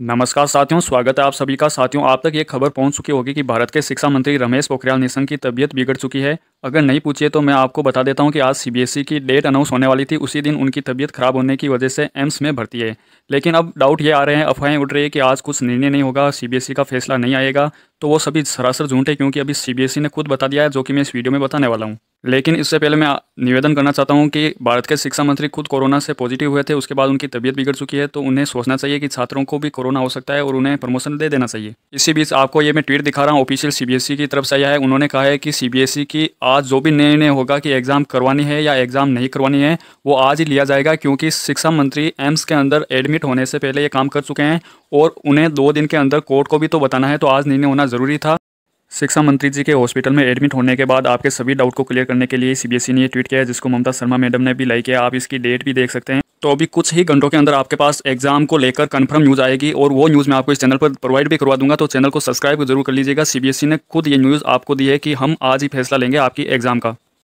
नमस्कार साथियों स्वागत है आप सभी का साथियों आप तक ये खबर पहुंच चुकी होगी कि भारत के शिक्षा मंत्री रमेश पोखरियाल निशंक की तबीयत बिगड़ चुकी है अगर नहीं पूछिए तो मैं आपको बता देता हूं कि आज सीबीएसई की डेट अनाउंस होने वाली थी उसी दिन उनकी तबीयत खराब होने की वजह से एम्स में भर्ती है लेकिन अब डाउट ये आ रहे हैं अफवाहें उठ रही है कि आज कुछ निर्णय नहीं होगा सीबीएसई का फैसला नहीं आएगा तो वो सभी सरासर झूठे क्योंकि अभी सीबीएसई ने खुद बता दिया है जो कि मैं इस वीडियो में बताने वाला हूँ लेकिन इससे पहले मैं निवेदन करना चाहता हूं कि भारत के शिक्षा मंत्री खुद कोरोना से पॉजिटिव हुए थे उसके बाद उनकी तबीयत बिगड़ चुकी है तो उन्हें सोचना चाहिए कि छात्रों को भी कोरोना हो सकता है और उन्हें प्रमोशन दे देना चाहिए इसी बीच आपको ये मैं ट्वीट दिखा रहा हूँ ऑफिशियल सीबीएसई e की तरफ से आया है उन्होंने कहा है कि सीबीएसई e की आज जो भी निर्णय होगा कि एग्जाम करवानी है या एग्जाम नहीं करवानी है वो आज ही लिया जाएगा क्योंकि शिक्षा मंत्री एम्स के अंदर एडमिट होने से पहले ये काम कर चुके हैं और उन्हें दो दिन के अंदर कोर्ट को भी तो बताना है तो आज निर्णय होना जरूरी था शिक्षा मंत्री जी के हॉस्पिटल में एडमिट होने के बाद आपके सभी डाउट को क्लियर करने के लिए सीबीएसई e ने यह ट्वीट किया है जिसको ममता शर्मा मैडम ने भी लाइक किया आप इसकी डेट भी देख सकते हैं तो अभी कुछ ही घंटों के अंदर आपके पास एग्जाम को लेकर कंफर्म न्यूज़ आएगी और वो न्यूज़ मैं आपको इस चैनल पर प्रोवाइड भी करवा दूंगा तो चैनल को सब्सक्राइब जरूर कर लीजिएगा सीबीएसई e ने खुद ये न्यूज़ आपको दी है कि हम आज ही फैसला लेंगे आपकी एग्जाम का